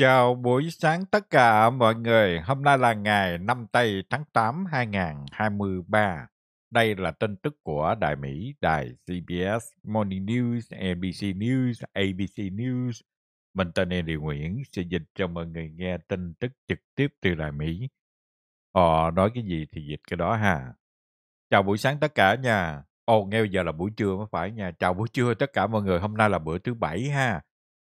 Chào buổi sáng tất cả mọi người. Hôm nay là ngày 5 tây tháng 8 2023. Đây là tin tức của Đài Mỹ, Đài CBS, Morning News, NBC News, ABC News. Mình tên Andy Nguyễn sẽ dịch cho mọi người nghe tin tức trực tiếp từ Đài Mỹ. Họ ờ, nói cái gì thì dịch cái đó ha. Chào buổi sáng tất cả nha. Ồ, oh, nghe giờ là buổi trưa mới phải nha. Chào buổi trưa tất cả mọi người. Hôm nay là bữa thứ bảy ha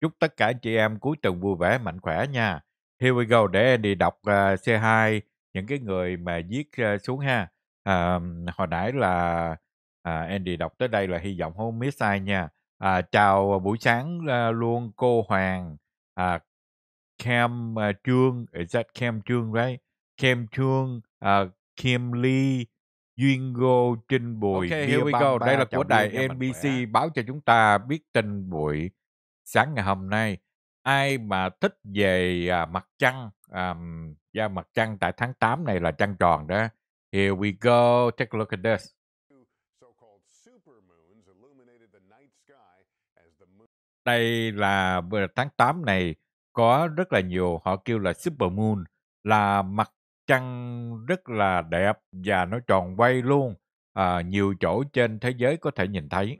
Chúc tất cả chị em cuối tuần vui vẻ, mạnh khỏe nha. Here we go, để Andy đọc uh, à, C2 những cái người mà viết uh, xuống ha. Uh, hồi nãy là uh, Andy đọc tới đây là hy vọng không miss sai nha. À, chào buổi sáng uh, luôn cô Hoàng, à, Kem Trương, is that Kem Trương right? Kem Trương, uh, Kim Lee, Duyên Ngô, Trinh Bùi. Ok, here we go. Đây là của đài NBC báo cho chúng ta biết tin Bùi sáng ngày hôm nay ai mà thích về à, mặt trăng à, ra mặt trăng tại tháng 8 này là trăng tròn đó here we go take a look at this đây là tháng 8 này có rất là nhiều họ kêu là super moon là mặt trăng rất là đẹp và nó tròn quay luôn à, nhiều chỗ trên thế giới có thể nhìn thấy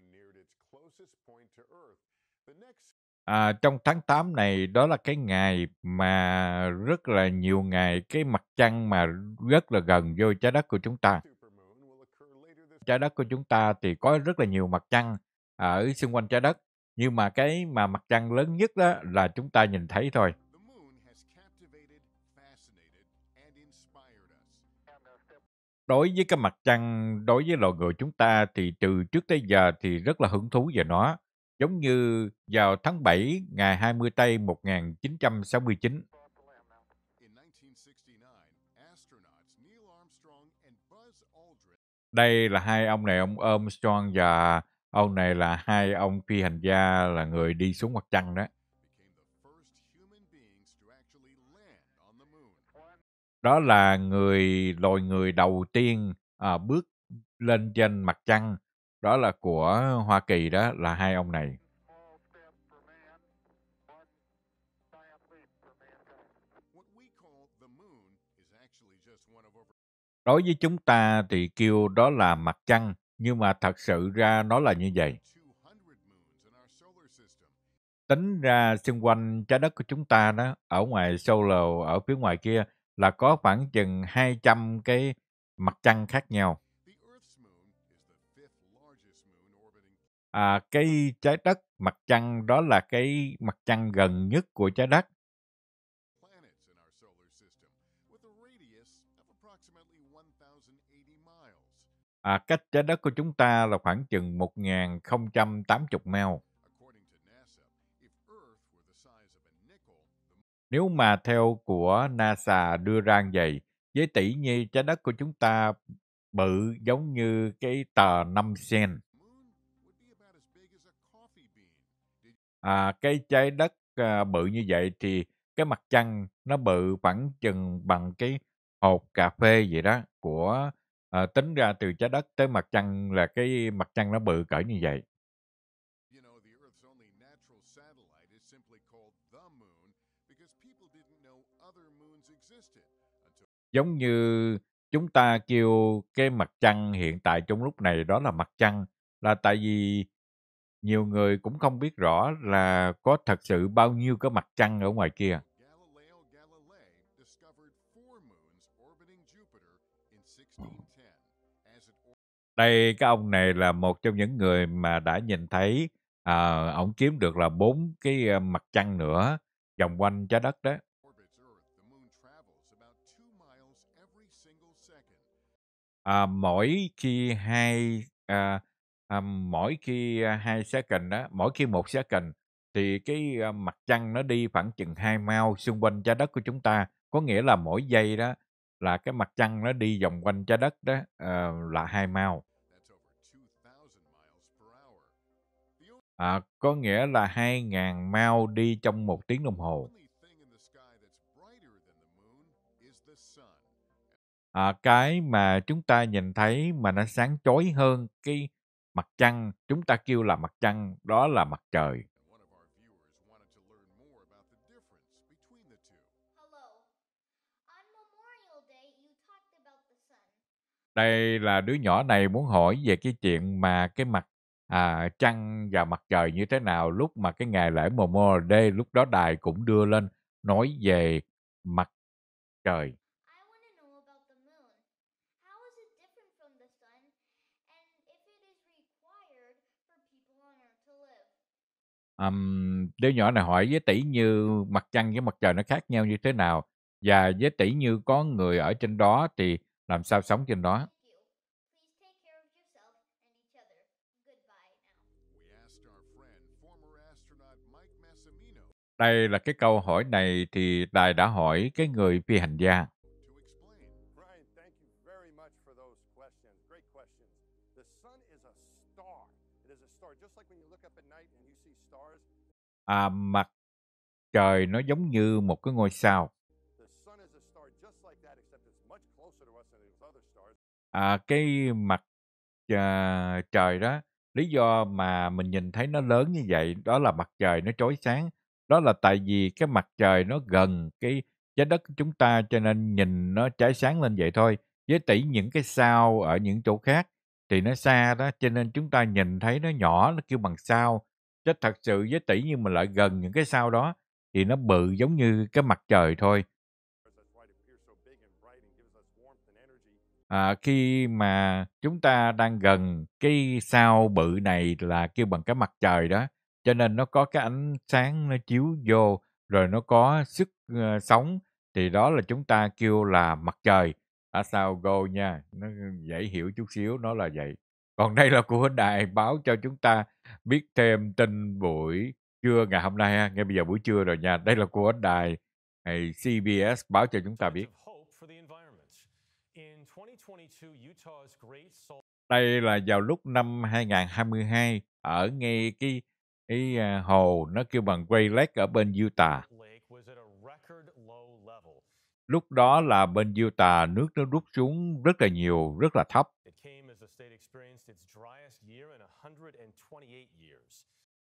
À, trong tháng 8 này đó là cái ngày mà rất là nhiều ngày cái mặt trăng mà rất là gần vô trái đất của chúng ta. Trái đất của chúng ta thì có rất là nhiều mặt trăng ở xung quanh trái đất, nhưng mà cái mà mặt trăng lớn nhất đó là chúng ta nhìn thấy thôi. Đối với cái mặt trăng, đối với loài người chúng ta thì từ trước tới giờ thì rất là hứng thú về nó giống như vào tháng 7 ngày 20 Tây 1969. Đây là hai ông này, ông Armstrong và ông này là hai ông phi hành gia là người đi xuống mặt trăng đó. Đó là người loài người đầu tiên à, bước lên trên mặt trăng đó là của Hoa Kỳ đó là hai ông này. Đối với chúng ta thì kêu đó là mặt trăng, nhưng mà thật sự ra nó là như vậy. Tính ra xung quanh trái đất của chúng ta đó, ở ngoài solar, ở phía ngoài kia là có khoảng chừng 200 cái mặt trăng khác nhau. à, cái trái đất mặt trăng đó là cái mặt trăng gần nhất của trái đất À, cách trái đất của chúng ta là khoảng chừng 1.080 mile. Nếu mà theo của NASA đưa ra vậy, với tỷ nhi trái đất của chúng ta bự giống như cái tờ 5 sen. à, cái trái đất à, bự như vậy thì cái mặt trăng nó bự khoảng chừng bằng cái hộp cà phê vậy đó của à, tính ra từ trái đất tới mặt trăng là cái mặt trăng nó bự cỡ như vậy. Giống như chúng ta kêu cái mặt trăng hiện tại trong lúc này đó là mặt trăng là tại vì nhiều người cũng không biết rõ là có thật sự bao nhiêu cái mặt trăng ở ngoài kia. Đây, cái ông này là một trong những người mà đã nhìn thấy à, ông kiếm được là bốn cái ờ, mặt trăng nữa vòng quanh trái đất đó. À, mỗi khi hai à, À, mỗi khi à, hai second đó, mỗi khi một second thì cái à, mặt trăng nó đi khoảng chừng hai mao xung quanh trái đất của chúng ta. Có nghĩa là mỗi giây đó là cái mặt trăng nó đi vòng quanh trái đất đó à, là hai mao. À, có nghĩa là hai ngàn mao đi trong một tiếng đồng hồ. à, cái mà chúng ta nhìn thấy mà nó sáng chói hơn cái Mặt trăng, chúng ta kêu là mặt trăng, đó là mặt trời. Đây là đứa nhỏ này muốn hỏi về cái chuyện mà cái mặt à, trăng và mặt trời như thế nào lúc mà cái ngày lễ Memorial Day lúc đó đài cũng đưa lên nói về mặt trời um, đứa nhỏ này hỏi với tỷ như mặt trăng với mặt trời nó khác nhau như thế nào và với tỷ như có người ở trên đó thì làm sao sống trên đó Đây là cái câu hỏi này thì Đài đã hỏi cái người phi hành gia. à, mặt trời nó giống như một cái ngôi sao. À, cái mặt à, trời đó, lý do mà mình nhìn thấy nó lớn như vậy đó là mặt trời nó chói sáng. Đó là tại vì cái mặt trời nó gần cái trái đất của chúng ta cho nên nhìn nó trái sáng lên vậy thôi. Với tỷ những cái sao ở những chỗ khác thì nó xa đó cho nên chúng ta nhìn thấy nó nhỏ nó kêu bằng sao chứ thật sự với tỷ nhưng mà lại gần những cái sao đó thì nó bự giống như cái mặt trời thôi à, khi mà chúng ta đang gần cái sao bự này là kêu bằng cái mặt trời đó cho nên nó có cái ánh sáng nó chiếu vô rồi nó có sức uh, sóng thì đó là chúng ta kêu là mặt trời ở sao go nha nó dễ hiểu chút xíu nó là vậy còn đây là của đài báo cho chúng ta biết thêm tin buổi trưa ngày hôm nay ha. Ngay bây giờ buổi trưa rồi nha. Đây là của đài CBS báo cho chúng ta biết. Đây là vào lúc năm 2022 ở ngay cái, cái à, hồ nó kêu bằng Great Lake ở bên Utah. Lúc đó là bên Utah nước nó rút xuống rất là nhiều, rất là thấp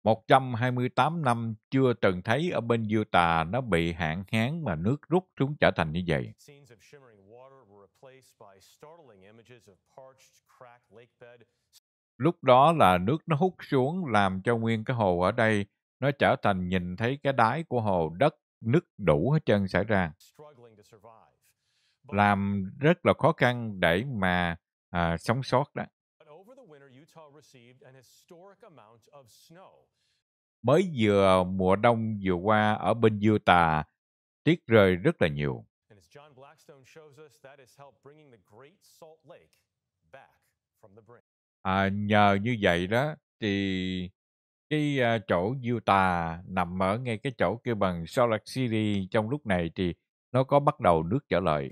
128 năm chưa từng thấy ở bên Utah nó bị hạn hán mà nước rút xuống trở thành như vậy. Lúc đó là nước nó hút xuống làm cho nguyên cái hồ ở đây nó trở thành nhìn thấy cái đáy của hồ đất nứt đủ hết trơn xảy ra. Làm rất là khó khăn để mà à, sống sót đó. Mới vừa mùa đông vừa qua ở bên Utah, tuyết rơi rất là nhiều. À, nhờ như vậy đó thì cái uh, chỗ Utah nằm ở ngay cái chỗ kêu bằng Salt Lake City trong lúc này thì nó có bắt đầu nước trở lại.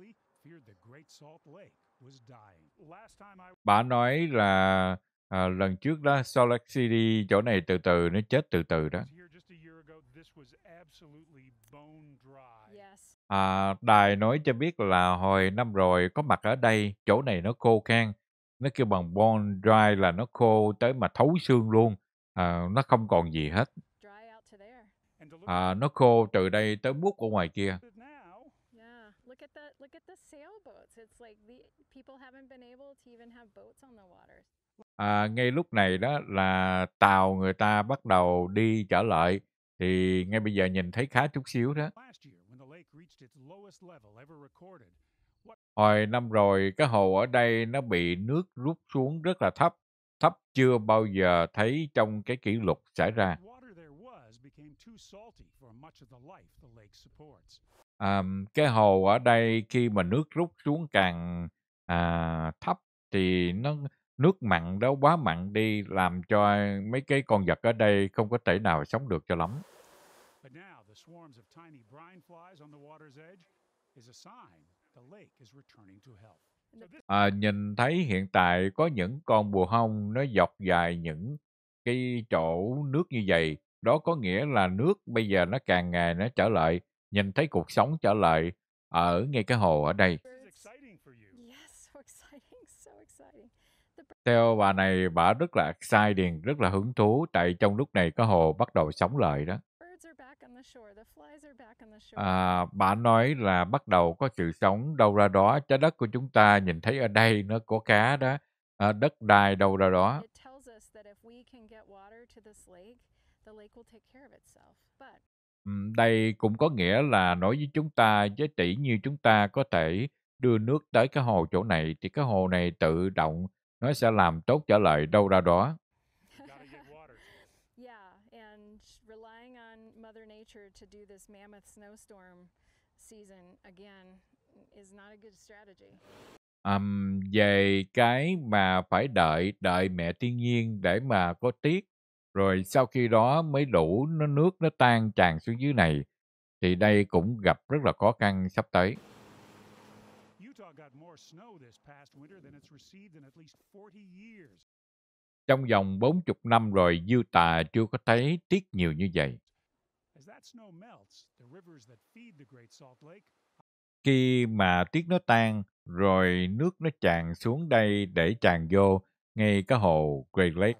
Bà nói là à, lần trước đó Salt Lake City chỗ này từ từ nó chết từ từ đó. À, đài nói cho biết là hồi năm rồi có mặt ở đây chỗ này nó khô khan nó kêu bằng bone dry là nó khô tới mà thấu xương luôn à, nó không còn gì hết à, nó khô từ đây tới mút ở ngoài kia look at the sailboats. It's like the people haven't been able to even have boats on the water. À, ngay lúc này đó là tàu người ta bắt đầu đi trở lại thì ngay bây giờ nhìn thấy khá chút xíu đó. Hồi năm rồi cái hồ ở đây nó bị nước rút xuống rất là thấp, thấp chưa bao giờ thấy trong cái kỷ lục xảy ra. À, cái hồ ở đây khi mà nước rút xuống càng à, thấp thì nó nước mặn đó quá mặn đi làm cho mấy cái con vật ở đây không có thể nào sống được cho lắm. À, nhìn thấy hiện tại có những con bùa hông nó dọc dài những cái chỗ nước như vậy. Đó có nghĩa là nước bây giờ nó càng ngày nó trở lại nhìn thấy cuộc sống trở lại ở ngay cái hồ ở đây. Theo bà này, bà rất là exciting, rất là hứng thú, tại trong lúc này có hồ bắt đầu sống lại đó. À, bà nói là bắt đầu có sự sống đâu ra đó, trái đất của chúng ta nhìn thấy ở đây nó có cá đó, à, đất đai đâu ra đó đây cũng có nghĩa là nói với chúng ta, với tỷ như chúng ta có thể đưa nước tới cái hồ chỗ này thì cái hồ này tự động nó sẽ làm tốt trở lại đâu ra đó. Yeah, mm, về cái mà phải đợi đợi mẹ thiên nhiên để mà có tiết rồi sau khi đó mới đủ nó nước nó tan tràn xuống dưới này thì đây cũng gặp rất là khó khăn sắp tới. Trong vòng 40 năm rồi, Utah chưa có thấy tiết nhiều như vậy. Khi mà tiết nó tan, rồi nước nó tràn xuống đây để tràn vô ngay cái hồ Great Lake.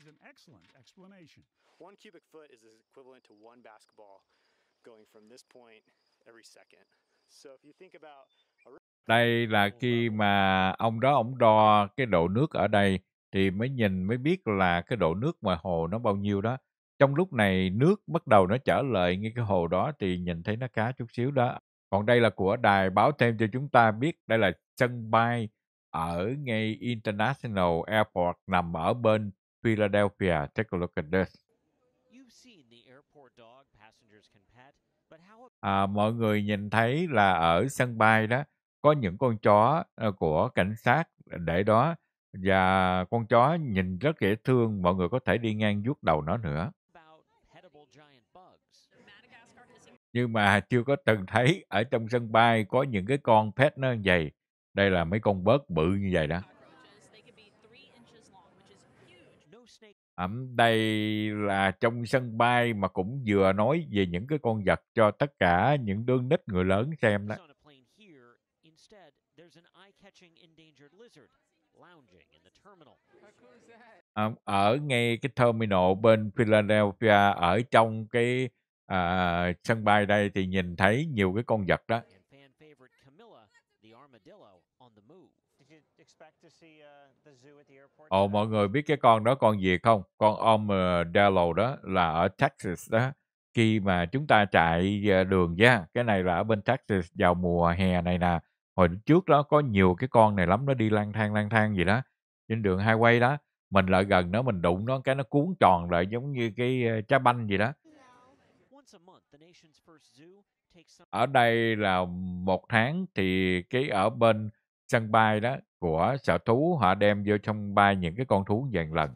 as an excellent explanation. One cubic foot is equivalent to one basketball going from this point every second. So if you think about đây là khi mà ông đó ông đo cái độ nước ở đây thì mới nhìn mới biết là cái độ nước ngoài hồ nó bao nhiêu đó. Trong lúc này nước bắt đầu nó trở lại ngay cái hồ đó thì nhìn thấy nó cá chút xíu đó. Còn đây là của đài báo thêm cho chúng ta biết đây là sân bay ở ngay International Airport nằm ở bên Philadelphia. Take a look at this. À, mọi người nhìn thấy là ở sân bay đó có những con chó ờ, của cảnh sát để đó và con chó nhìn rất dễ thương mọi người có thể đi ngang vuốt đầu nó nữa nhưng mà chưa có từng thấy ở trong sân bay có những cái con pet nó như vậy đây là mấy con bớt bự như vậy đó ảnh đây là trong sân bay mà cũng vừa nói về những cái con vật cho tất cả những đương nít người lớn xem đó ở, ngay cái terminal bên Philadelphia ở trong cái à, sân bay đây thì nhìn thấy nhiều cái con vật đó Uh, Ồ, mọi người biết cái con đó con gì không? Con ờ, Armadillo đó là ở Texas đó. Khi mà chúng ta chạy ờ, đường ra, cái này là ở bên Texas vào mùa hè này nè. Hồi trước đó có nhiều cái con này lắm, nó đi lang thang lang thang gì đó. Trên đường highway đó, mình lại gần nó, mình đụng nó, cái nó cuốn tròn lại giống như cái ờ, trái banh gì đó. Ở đây là một tháng thì cái ở bên sân bay đó của sở thú họ đem vô trong bay những cái con thú dần lần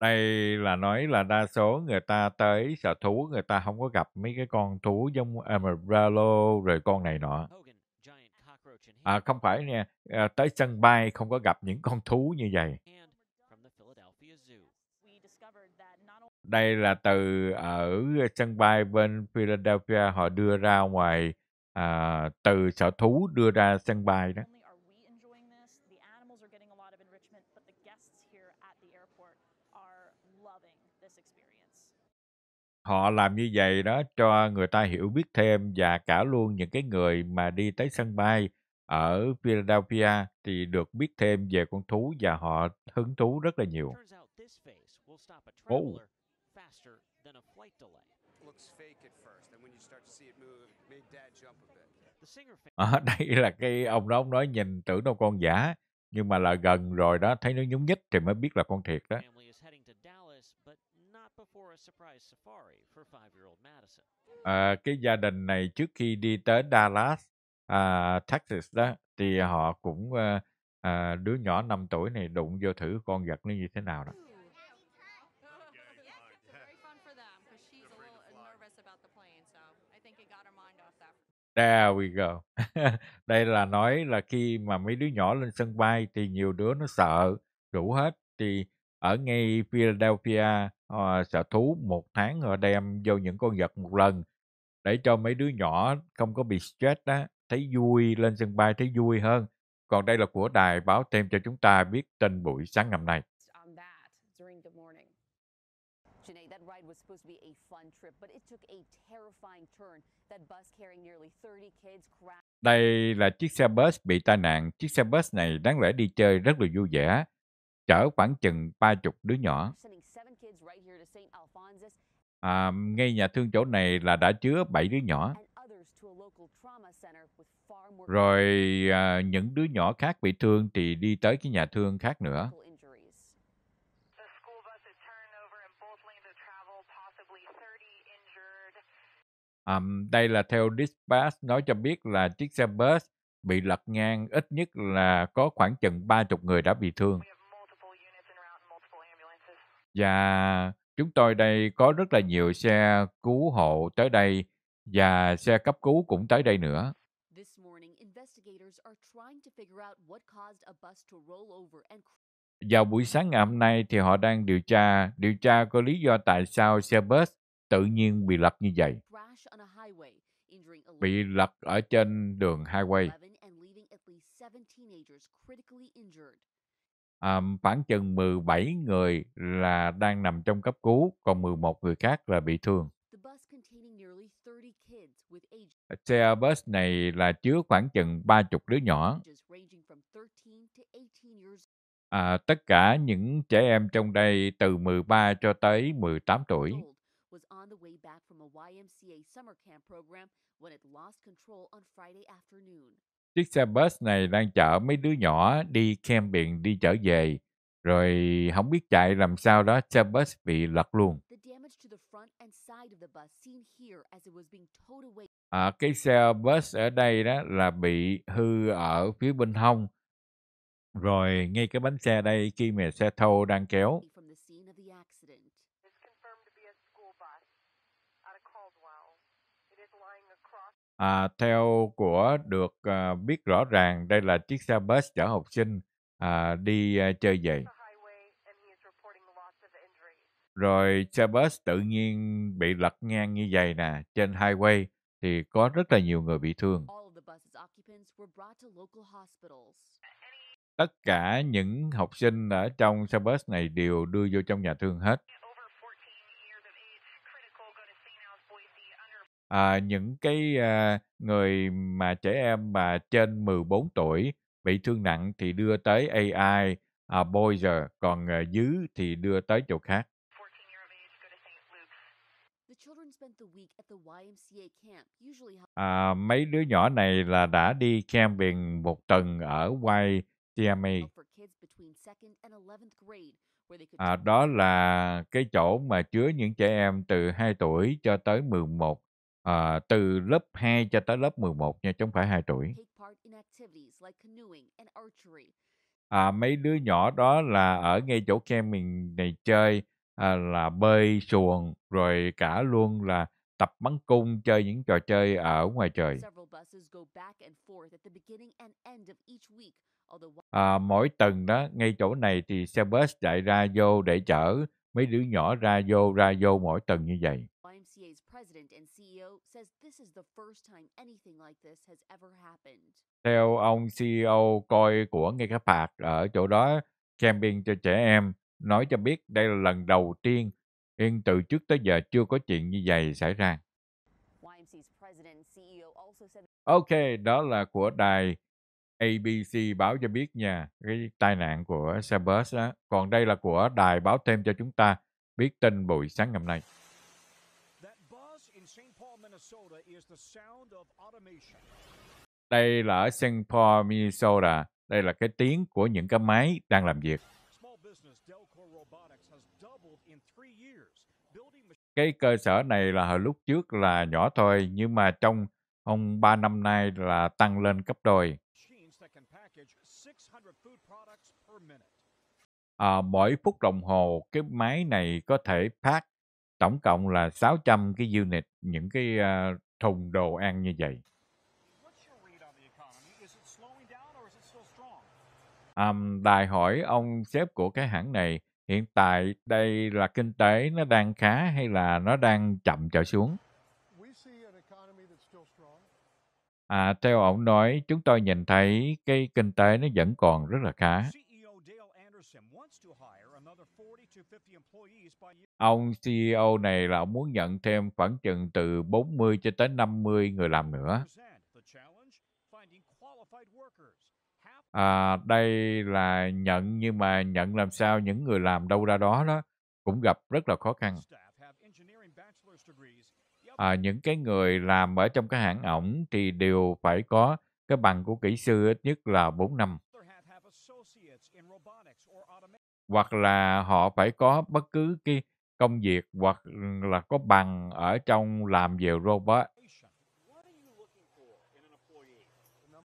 đây là nói là đa số người ta tới sở thú người ta không có gặp mấy cái con thú giống Amarillo rồi con này nọ. À, không phải nha, à, tới sân bay không có gặp những con thú như vậy. đây là từ ở sân bay bên Philadelphia họ đưa ra ngoài à, từ sở thú đưa ra sân bay đó họ làm như vậy đó cho người ta hiểu biết thêm và cả luôn những cái người mà đi tới sân bay ở Philadelphia thì được biết thêm về con thú và họ hứng thú rất là nhiều. Oh. À, đây là cái ông đó ông nói nhìn tưởng đâu con giả nhưng mà là gần rồi đó thấy nó nhúng nhích thì mới biết là con thiệt đó à, cái gia đình này trước khi đi tới Dallas à, Texas đó thì họ cũng ờ, à, đứa nhỏ 5 tuổi này đụng vô thử con vật nó như thế nào đó There we go. Đây là nói là khi mà mấy đứa nhỏ lên sân bay thì nhiều đứa nó sợ đủ hết thì ở ngay Philadelphia uh, ờ, sở thú một tháng họ đem vô những con vật một lần để cho mấy đứa nhỏ không có bị stress đó thấy vui lên sân bay thấy vui hơn còn đây là của đài báo thêm cho chúng ta biết trên buổi sáng ngày hôm nay supposed to be a fun trip, but it took a terrifying turn. That bus carrying nearly 30 kids crashed. Đây là chiếc xe bus bị tai nạn. Chiếc xe bus này đáng lẽ đi chơi rất là vui vẻ, chở khoảng chừng ba chục đứa nhỏ. À, ngay nhà thương chỗ này là đã chứa bảy đứa nhỏ. Rồi à, những đứa nhỏ khác bị thương thì đi tới cái nhà thương khác nữa. Um, đây là theo Dispatch nói cho biết là chiếc xe bus bị lật ngang ít nhất là có khoảng chừng 30 người đã bị thương. Và chúng tôi đây có rất là nhiều xe cứu hộ tới đây và xe cấp cứu cũng tới đây nữa. Vào buổi sáng ngày hôm nay thì họ đang điều tra, điều tra có lý do tại sao xe bus tự nhiên bị lật như vậy bị lật ở trên đường highway. À, khoảng chừng 17 người là đang nằm trong cấp cứu, còn 11 người khác là bị thương. Ờ, xe bus này là chứa khoảng chừng 30 đứa nhỏ. À, tất cả những trẻ em trong đây từ 13 cho tới 18 tuổi was on the way back from a YMCA summer camp program when it lost control on Friday afternoon. Chiếc xe bus này đang chở mấy đứa nhỏ đi biển đi trở về, rồi không biết chạy làm sao đó xe bus bị lật luôn. À, cái xe bus ở đây đó là bị hư ở phía bên hông, rồi ngay cái bánh xe đây khi mà xe thô đang kéo À, theo của được, à, biết rõ ràng đây là chiếc xe bus chở học sinh, à, đi, a, chơi về. Rồi xe bus tự nhiên bị lật ngang như vậy nè, trên highway thì có rất là nhiều người bị thương. Tất cả những học sinh ở trong xe bus này đều đưa vô trong nhà thương hết. à, những cái à, người mà trẻ em mà trên 14 tuổi bị thương nặng thì đưa tới AI à, ờ, Boyer, còn à, dưới thì đưa tới chỗ khác. À, mấy đứa nhỏ này là đã đi camping một tuần ở YMCA. E. À, đó là cái chỗ mà chứa những trẻ em từ 2 tuổi cho tới 11 à, từ lớp 2 cho tới lớp 11 nha, chứ không phải 2 tuổi. À, mấy đứa nhỏ đó là ở ngay chỗ camp mình này chơi à, là bơi xuồng rồi cả luôn là tập bắn cung chơi những trò chơi ở ngoài trời. À, mỗi tuần đó ngay chỗ này thì xe bus chạy ra vô để chở mấy đứa nhỏ ra vô ra vô mỗi tuần như vậy. YMCA's president and CEO says this is the first time anything like this has ever happened. Theo ông CEO coi của Nghe Phạt ở chỗ đó, camping cho trẻ em, nói cho biết đây là lần đầu tiên Yên từ trước tới giờ chưa có chuyện như vậy xảy ra. E ok, đó là của đài ABC báo cho biết nha, cái tai nạn của xe bus đó. Còn đây là của đài báo thêm cho chúng ta biết tin buổi sáng ngày hôm nay. Đây là ở Singapore Minnesota. Đây là cái tiếng của những cái máy đang làm việc. Cái cơ sở này là hồi lúc trước là nhỏ thôi, nhưng mà trong ông 3 năm nay là tăng lên cấp đôi. À, mỗi phút đồng hồ cái máy này có thể pack tổng cộng là 600 cái unit những cái uh, thùng đồ ăn như vậy. Um, đài hỏi ông sếp của cái hãng này hiện tại đây là kinh tế nó đang khá hay là nó đang chậm trở xuống? À, theo ông nói, chúng tôi nhìn thấy cái kinh tế nó vẫn còn rất là khá. Ông CEO này là ông muốn nhận thêm khoảng chừng từ 40 cho tới 50 người làm nữa. À, đây là nhận nhưng mà nhận làm sao những người làm đâu ra đó đó cũng gặp rất là khó khăn. À, những cái người làm ở trong cái hãng ổng thì đều phải có cái bằng của kỹ sư ít nhất là 4 năm. hoặc là họ phải có bất cứ cái công việc hoặc ừ, là có bằng ở trong làm về robot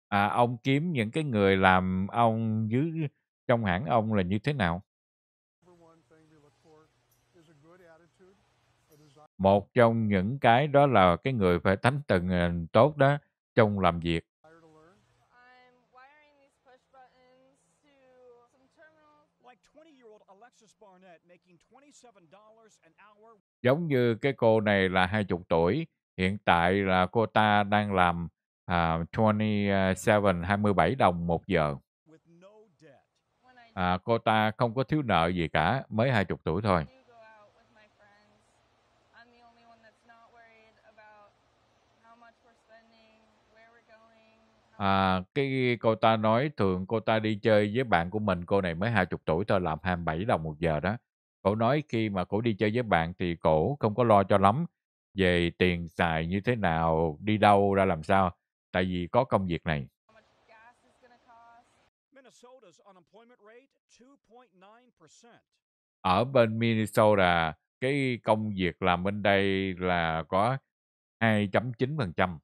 à, ông kiếm những cái người làm ông dưới trong hãng ông là như thế nào một trong những cái đó là cái người phải thánh tình ờ, tốt đó trong làm việc giống như cái cô này là 20 tuổi hiện tại là cô ta đang làm uh, 27 27 đồng một giờ à, cô ta không có thiếu nợ gì cả mới 20 tuổi thôi À, cái cô ta nói thường cô ta đi chơi với bạn của mình cô này mới 20 tuổi thôi làm 27 đồng một giờ đó cổ nói khi mà cổ đi chơi với bạn thì cổ không có lo cho lắm về tiền xài như thế nào đi đâu ra làm sao tại vì có công việc này ở bên Minnesota cái công việc làm bên đây là có 2.9%.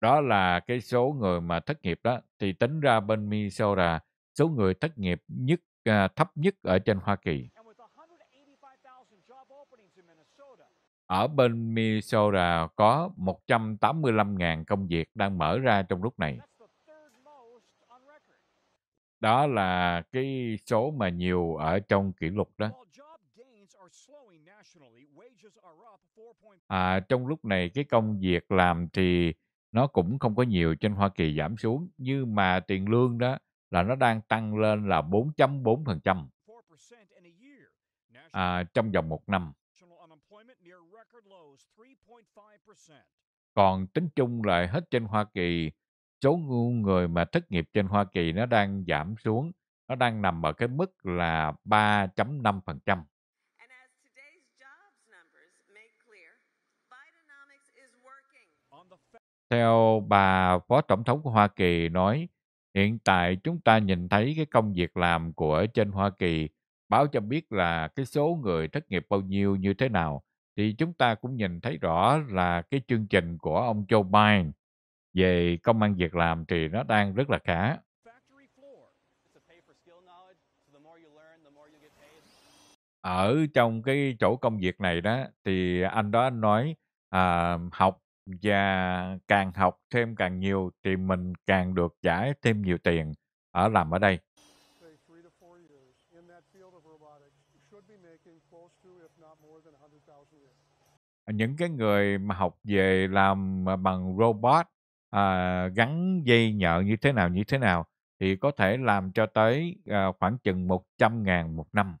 Đó là cái số người mà thất nghiệp đó thì tính ra bên Minnesota số người thất nghiệp nhất à, thấp nhất ở trên Hoa Kỳ. Ở bên Minnesota có 185.000 công việc đang mở ra trong lúc này. Đó là cái số mà nhiều ở trong kỷ lục đó. À, trong lúc này cái công việc làm thì nó cũng không có nhiều trên Hoa Kỳ giảm xuống nhưng mà tiền lương đó là nó đang tăng lên là 4.4% à, trong vòng một năm. Còn tính chung lại hết trên Hoa Kỳ, số người mà thất nghiệp trên Hoa Kỳ nó đang giảm xuống, nó đang nằm ở cái mức là 3.5%. Theo bà Phó Tổng thống của Hoa Kỳ nói, Hiện tại chúng ta nhìn thấy cái công việc làm của trên Hoa Kỳ báo cho biết là cái số người thất nghiệp bao nhiêu như thế nào thì chúng ta cũng nhìn thấy rõ là cái chương trình của ông Joe Biden về công ăn việc làm thì nó đang rất là khá. Ở trong cái chỗ công việc này đó thì anh đó anh nói à, học và càng học thêm càng nhiều thì mình càng được giải thêm nhiều tiền ở làm ở đây. Những cái người mà học về làm à, bằng robot à, gắn dây nhợ như thế nào như thế nào thì có thể làm cho tới à, khoảng chừng 100 ngàn một năm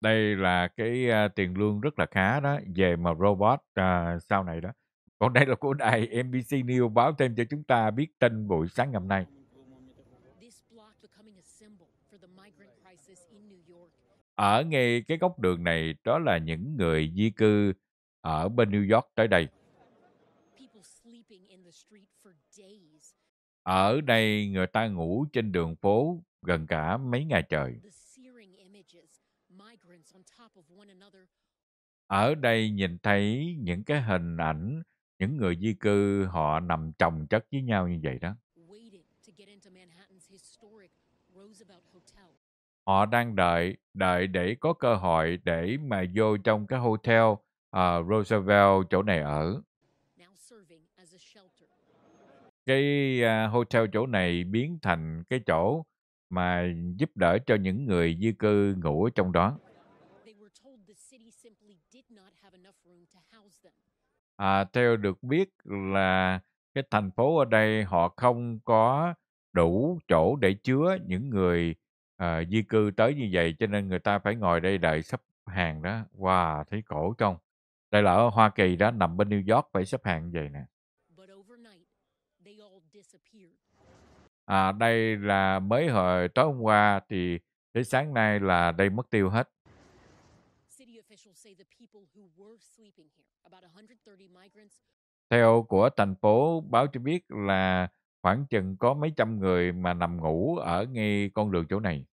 đây là cái à, tiền lương rất là khá đó về mà robot à, sau này đó còn đây là của đài NBC News báo thêm cho chúng ta biết tin buổi sáng ngày hôm nay ở ngay cái góc đường này đó là những người di cư ở bên New York tới đây ở đây người ta ngủ trên đường phố gần cả mấy ngày trời ở đây nhìn thấy những cái hình ảnh những người di cư họ nằm chồng chất với nhau như vậy đó họ đang đợi đợi để có cơ hội để mà vô trong cái hotel uh, Roosevelt chỗ này ở cái à, hotel chỗ này biến thành cái chỗ mà giúp đỡ cho những người di cư ngủ ở trong đó à, theo được biết là cái thành phố ở đây họ không có đủ chỗ để chứa những người à, di cư tới như vậy cho nên người ta phải ngồi đây đợi sắp hàng đó wow thấy cổ trong đây là ở Hoa Kỳ đó nằm bên New York phải xếp hàng vậy nè à đây là mới hồi tối hôm qua thì tới sáng nay là đây mất tiêu hết Theo của thành phố báo cho biết là khoảng chừng có mấy trăm người mà nằm ngủ ở ngay con đường chỗ này.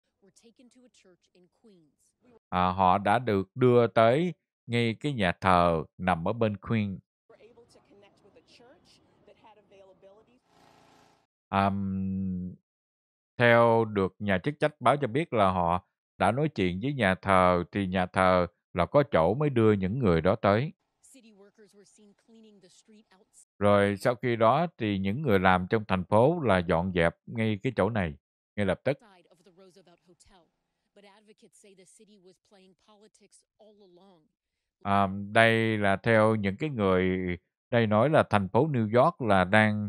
À, họ đã được đưa tới ngay cái nhà thờ nằm ở bên Queen. Um, theo được nhà chức trách báo cho biết là họ đã nói chuyện với nhà thờ thì nhà thờ là có chỗ mới đưa những người đó tới. Rồi sau khi đó thì những người làm trong thành phố là dọn dẹp ngay cái chỗ này, ngay lập tức. À, đây là theo những cái người đây nói là thành phố New York là đang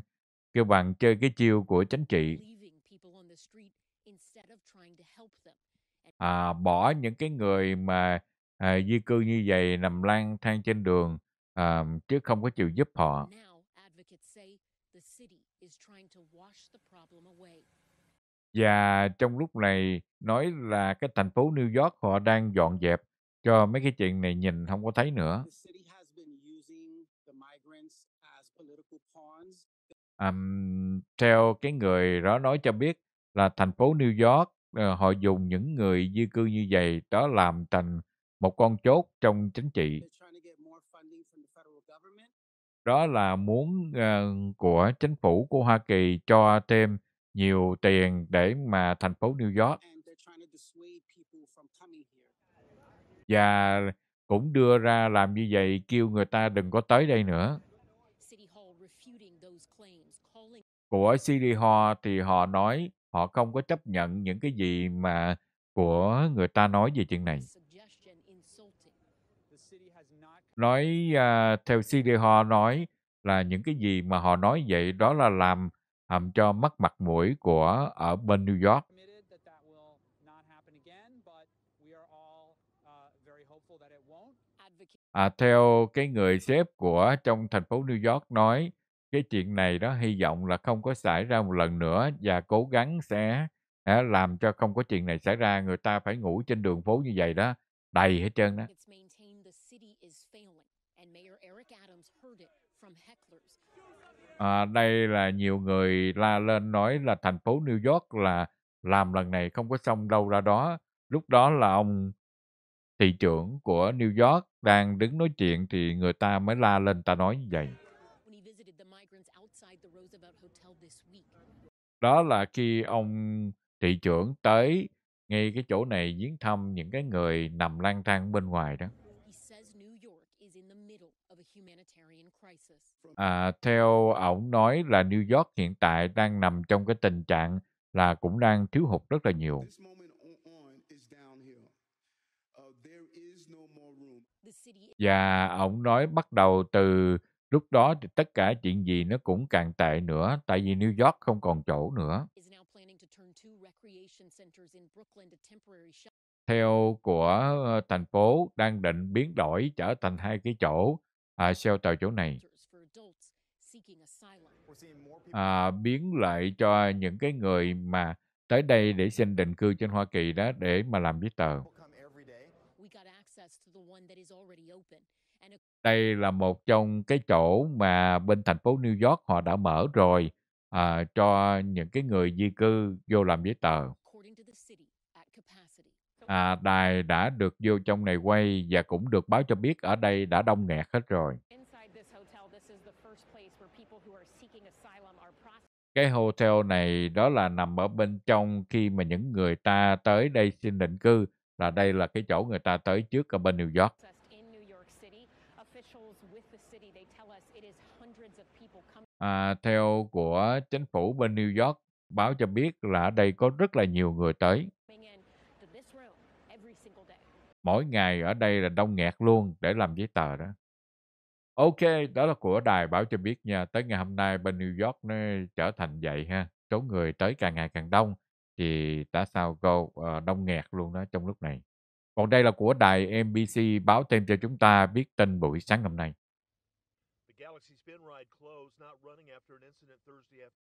kêu bạn chơi cái chiêu của chính trị. À, bỏ những cái người mà à, di cư như vậy nằm lang thang trên đường à, chứ không có chịu giúp họ. Và trong lúc này nói là cái thành phố New York họ đang dọn dẹp cho mấy cái chuyện này nhìn không có thấy nữa. Um, theo cái người đó nói cho biết là thành phố New York uh, họ dùng những người di cư như vậy đó làm thành một con chốt trong chính trị đó là muốn uh, của chính phủ của Hoa Kỳ cho thêm nhiều tiền để mà thành phố New York và cũng đưa ra làm như vậy kêu người ta đừng có tới đây nữa của City Hall thì họ nói họ không có chấp nhận những cái gì mà của người ta nói về chuyện này nói à, theo CD họ nói là những cái gì mà họ nói vậy đó là làm um, cho mất mặt mũi của ở bên New York. Uh, à, theo cái người sếp của trong thành phố New York nói, cái chuyện này đó hy vọng là không có xảy ra một lần nữa và cố gắng sẽ à, làm cho không có chuyện này xảy ra. Người ta phải ngủ trên đường phố như vậy đó, đầy hết trơn đó. À, đây là nhiều người la lên nói là thành phố New York là làm lần này không có xong đâu ra đó. Lúc đó là ông thị trưởng của New York đang đứng nói chuyện thì người ta mới la lên ta nói như vậy. Đó là khi ông thị trưởng tới ngay cái chỗ này viếng thăm những cái người nằm lang thang bên ngoài đó. À, theo ông nói là New York hiện tại đang nằm trong cái tình trạng là cũng đang thiếu hụt rất là nhiều. Uh, Và ông nói bắt đầu từ lúc đó thì tất cả chuyện gì nó cũng càng tệ nữa, tại vì New York không còn chỗ nữa. Theo của ờ, thành phố đang định biến đổi trở thành hai cái chỗ à, shelter chỗ này à, biến lại cho những cái người mà tới đây để xin định cư trên Hoa Kỳ đó để mà làm giấy tờ. Đây là một trong cái chỗ mà bên thành phố New York họ đã mở rồi à, cho những cái người di cư vô làm giấy tờ à, đài đã được vô trong này quay và cũng được báo cho biết ở đây đã đông nghẹt hết rồi. Cái hotel này đó là nằm ở bên trong khi mà những người ta tới đây xin định cư là đây là cái chỗ người ta tới trước ở bên New York. À, theo của chính phủ bên New York báo cho biết là ở đây có rất là nhiều người tới mỗi ngày ở đây là đông nghẹt luôn để làm giấy tờ đó ok đó là của đài báo cho biết nha tới ngày hôm nay bên new york nó trở thành vậy ha số người tới càng ngày càng đông thì tại sao go ờ, đông nghẹt luôn đó trong lúc này còn đây là của đài NBC báo thêm cho chúng ta biết tin buổi sáng hôm nay.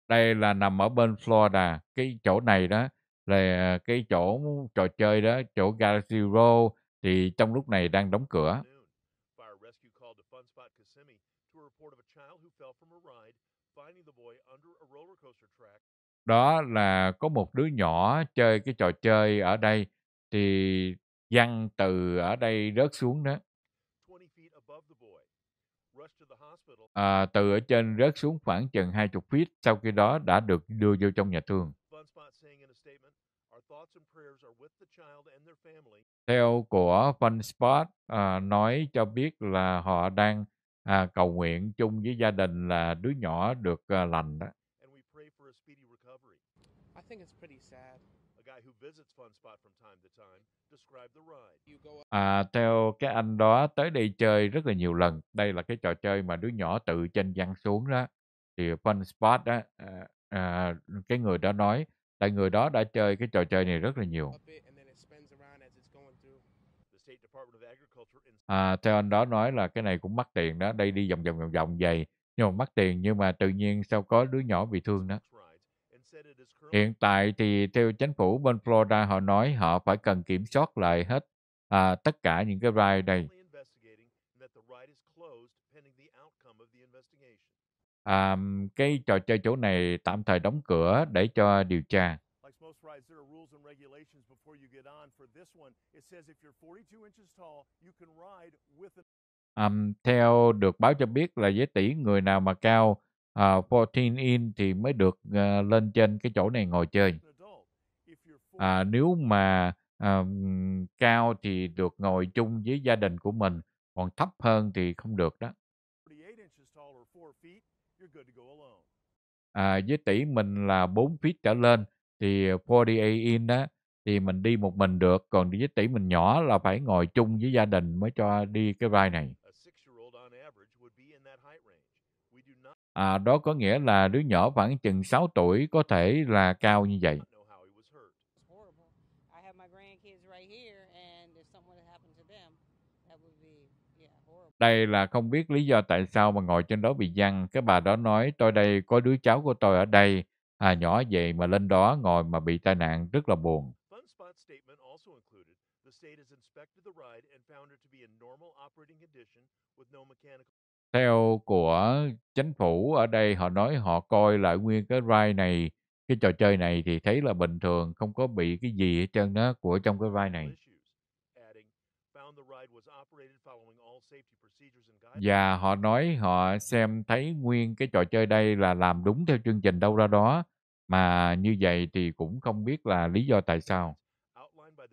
Đây là nằm ở bên Florida, cái chỗ này đó là cái chỗ trò chơi đó, chỗ Galaxy Road thì trong lúc này đang đóng cửa. Đó là có một đứa nhỏ chơi cái trò chơi ở đây thì văng từ ở đây rớt xuống đó. À, từ ở trên rớt xuống khoảng chừng 20 feet, sau khi đó đã được đưa vô trong nhà thương theo của Van Sport à, ờ, nói cho biết là họ đang à, cầu nguyện chung với gia đình là đứa nhỏ được à, lành đó. À, theo cái anh đó tới đây chơi rất là nhiều lần. Đây là cái trò chơi mà đứa nhỏ tự trên văng xuống đó. Thì Fun Spot đó, à, à, cái người đó nói tại người đó đã chơi cái trò chơi này rất là nhiều. À, theo anh đó nói là cái này cũng mắc tiền đó, đây đi vòng vòng vòng vòng vậy, nhưng mà mắc tiền nhưng mà tự nhiên sao có đứa nhỏ bị thương đó. Hiện tại thì theo chính phủ bên Florida họ nói họ phải cần kiểm soát lại hết à, tất cả những cái ride đây À, cái trò chơi chỗ này tạm thời đóng cửa để cho điều tra. Um, theo được báo cho biết là giới tỷ người nào mà cao ờ, uh, 14 in thì mới được uh, lên trên cái chỗ này ngồi chơi. À, nếu mà um, cao thì được ngồi chung với gia đình của mình, còn thấp hơn thì không được đó à, với tỷ mình là 4 feet trở lên thì 48 in đó thì mình đi một mình được còn với tỷ mình nhỏ là phải ngồi chung với gia đình mới cho đi cái ride này à, đó có nghĩa là đứa nhỏ khoảng chừng 6 tuổi có thể là cao như vậy Đây là không biết lý do tại sao mà ngồi trên đó bị văng. Cái bà đó nói tôi đây có đứa cháu của tôi ở đây. À nhỏ vậy mà lên đó ngồi mà bị tai nạn rất là buồn. Theo của chính phủ ở đây họ nói họ coi lại nguyên cái ride này, cái trò chơi này thì thấy là bình thường, không có bị cái gì hết trơn đó của trong cái ride này. Và dạ, họ nói họ xem thấy nguyên cái trò chơi đây là làm đúng theo chương trình đâu ra đó mà như vậy thì cũng không biết là lý do tại sao. Và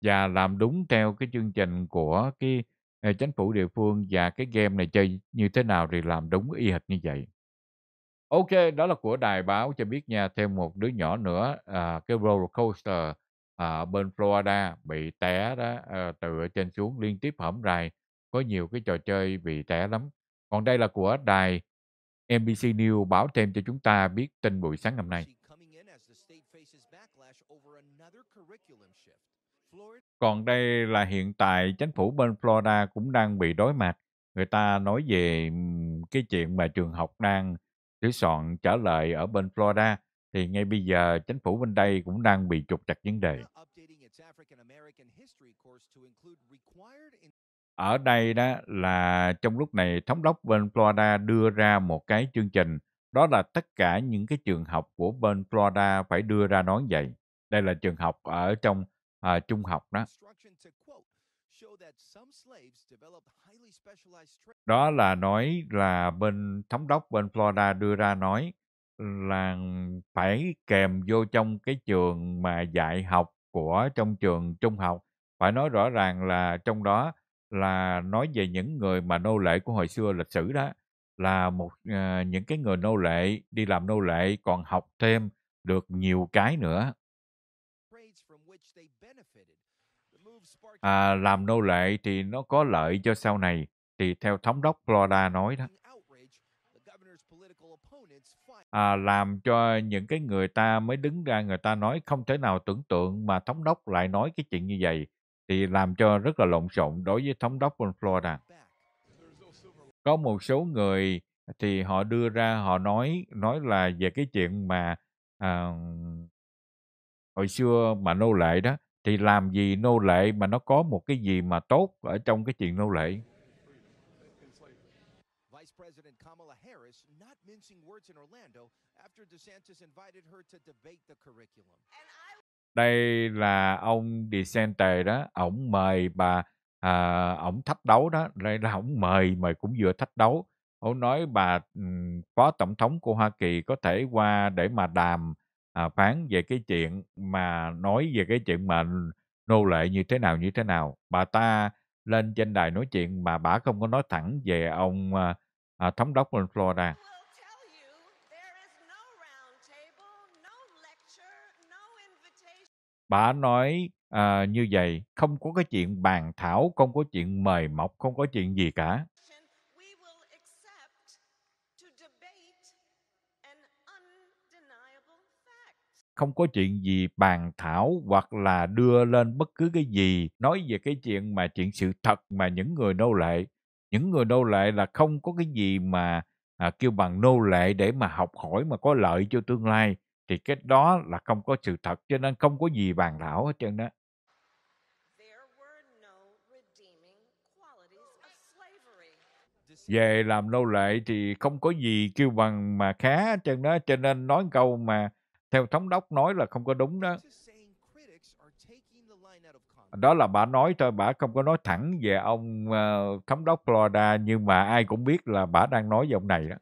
dạ, làm đúng theo cái chương trình của cái ờ, chính phủ địa phương và cái game này chơi như thế nào thì làm đúng y hệt như vậy. Ok, đó là của đài báo cho biết nha. Thêm một đứa nhỏ nữa, à, cái roller coaster ở ờ, bên Florida bị té đó ờ, từ trên xuống liên tiếp hổm rày có nhiều cái trò chơi bị té lắm còn đây là của đài NBC News báo thêm cho chúng ta biết tin buổi sáng ngày nay còn đây là hiện tại chính phủ bên Florida cũng đang bị đối mặt người ta nói về cái chuyện mà trường học đang sửa soạn trở lại ở bên Florida thì ngay bây giờ chính phủ bên đây cũng đang bị trục chặt vấn đề. Ở đây đó là trong lúc này thống đốc bên Florida đưa ra một cái chương trình đó là tất cả những cái trường học của bên Florida phải đưa ra nói vậy. Đây là trường học ở trong à, trung học đó. Đó là nói là bên thống đốc bên Florida đưa ra nói là phải kèm vô trong cái trường mà dạy học của trong trường trung học phải nói rõ ràng là trong đó là nói về những người mà nô lệ của hồi xưa lịch sử đó là một à, những cái người nô lệ đi làm nô lệ còn học thêm được nhiều cái nữa à, làm nô lệ thì nó có lợi cho sau này thì theo thống đốc Florida nói đó à, làm cho những cái người ta mới đứng ra người ta nói không thể nào tưởng tượng mà thống đốc lại nói cái chuyện như vậy thì làm cho rất là lộn xộn đối với thống đốc của Florida. Có một số người thì họ đưa ra họ nói nói là về cái chuyện mà à, hồi xưa mà nô lệ đó thì làm gì nô lệ mà nó có một cái gì mà tốt ở trong cái chuyện nô lệ đây là ông DeSante đó ông mời bà à, ổng thách đấu đó đây là ông mời mời cũng vừa thách đấu ông nói bà phó tổng thống của Hoa Kỳ có thể qua để mà đàm à, phán về cái chuyện mà nói về cái chuyện mà nô lệ như thế nào như thế nào bà ta lên trên đài nói chuyện mà bà không có nói thẳng về ông à, à thống đốc bên Florida bà nói à, như vậy không có cái chuyện bàn thảo không có chuyện mời mọc không có chuyện gì cả không có chuyện gì bàn thảo hoặc là đưa lên bất cứ cái gì nói về cái chuyện mà chuyện sự thật mà những người nô lệ những người nô lệ là không có cái gì mà à, kêu bằng nô lệ để mà học hỏi mà có lợi cho tương lai thì cái đó là không có sự thật cho nên không có gì bàn thảo hết trơn đó. Về làm nô lệ thì không có gì kêu bằng mà khá hết trơn đó cho nên nói câu mà theo thống đốc nói là không có đúng đó. Đó là bà nói thôi, bà không có nói thẳng về ông uh, thống đốc Florida nhưng mà ai cũng biết là bà đang nói giọng này đó.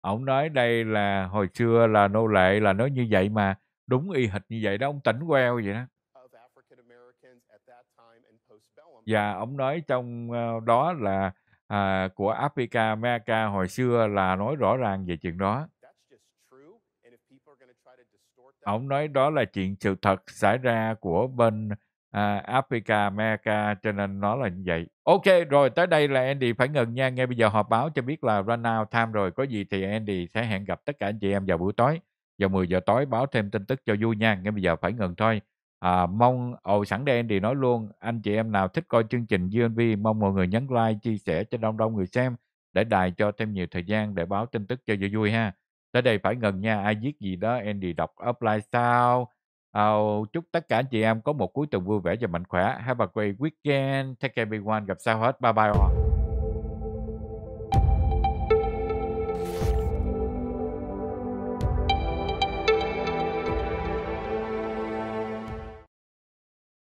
Ông nói đây là hồi xưa là nô lệ là nó như vậy mà, đúng y hệt như vậy đó, ông tỉnh queo vậy đó. Và dạ, ông nói trong ờ, đó là à, của Africa, America hồi xưa là nói rõ ràng về chuyện đó. Ông nói đó là chuyện sự thật xảy ra của bên à, Africa, America cho nên nó là như vậy. Ok rồi tới đây là Andy phải ngừng nha. Ngay bây giờ họp báo cho biết là run out time rồi. Có gì thì Andy sẽ hẹn gặp tất cả anh chị em vào buổi tối vào 10 giờ tối báo thêm tin tức cho vui nha. Ngay bây giờ phải ngừng thôi. À, mong ồ sẵn đây Andy nói luôn anh chị em nào thích coi chương trình UNV mong mọi người nhấn like chia sẻ cho đông đông người xem để đài cho thêm nhiều thời gian để báo tin tức cho vui vui ha. Tới đây phải ngừng nha. Ai viết gì đó Andy đọc offline sao? À, chúc tất cả chị em có một cuối tuần vui vẻ và mạnh khỏe. Have a great weekend. Take care everyone. Gặp sau hết. Bye bye all.